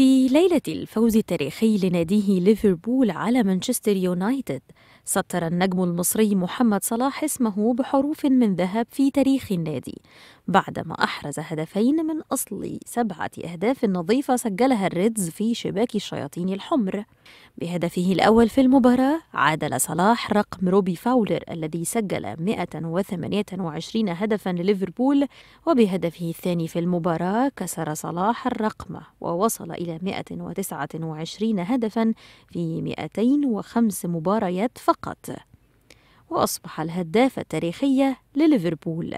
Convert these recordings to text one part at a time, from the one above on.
في ليلة الفوز التاريخي لناديه ليفربول على مانشستر يونايتد سطر النجم المصري محمد صلاح اسمه بحروف من ذهب في تاريخ النادي بعدما أحرز هدفين من أصل سبعة أهداف نظيفة سجلها الريدز في شباك الشياطين الحمر بهدفه الأول في المباراة عادل صلاح رقم روبي فاولر الذي سجل 128 هدفا لليفربول وبهدفه الثاني في المباراة كسر صلاح الرقم ووصل إلى 129 هدفا في 205 مباريات فقط فقط وأصبح الهداف التاريخي لليفربول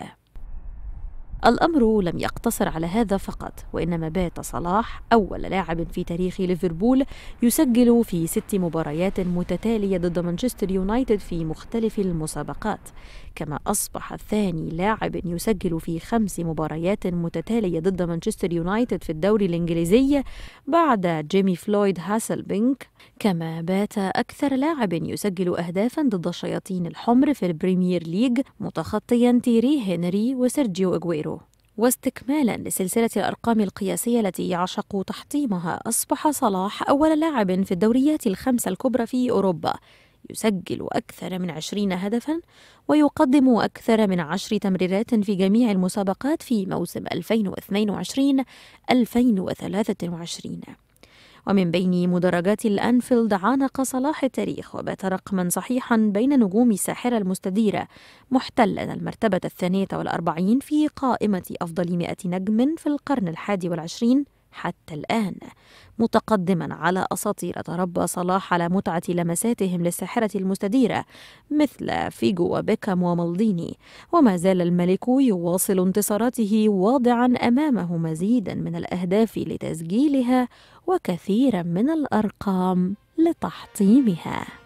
الأمر لم يقتصر على هذا فقط وإنما بات صلاح أول لاعب في تاريخ ليفربول يسجل في ست مباريات متتالية ضد مانشستر يونايتد في مختلف المسابقات كما أصبح ثاني لاعب يسجل في خمس مباريات متتالية ضد مانشستر يونايتد في الدوري الإنجليزي بعد جيمي فلويد هاسلبينك كما بات أكثر لاعب يسجل أهدافا ضد الشياطين الحمر في البريمير ليج متخطيا تيري هنري وسيرجيو أجويرو واستكمالا لسلسلة الأرقام القياسية التي يعشق تحطيمها أصبح صلاح أول لاعب في الدوريات الخمسة الكبرى في أوروبا يسجل أكثر من عشرين هدفا ويقدم أكثر من عشر تمريرات في جميع المسابقات في موسم 2022-2023 ومن بين مدرجات الأنفيلد عانق صلاح التاريخ وبات رقما صحيحا بين نجوم الساحرة المستديرة محتلا المرتبة الثانية والأربعين في قائمة أفضل مئة نجم في القرن الحادي والعشرين حتى الآن متقدما على أساطير تربى صلاح على متعة لمساتهم للساحرة المستديرة مثل فيجو وبيكام ومالديني وما زال الملك يواصل انتصاراته واضعا أمامه مزيدا من الأهداف لتسجيلها وكثيرا من الأرقام لتحطيمها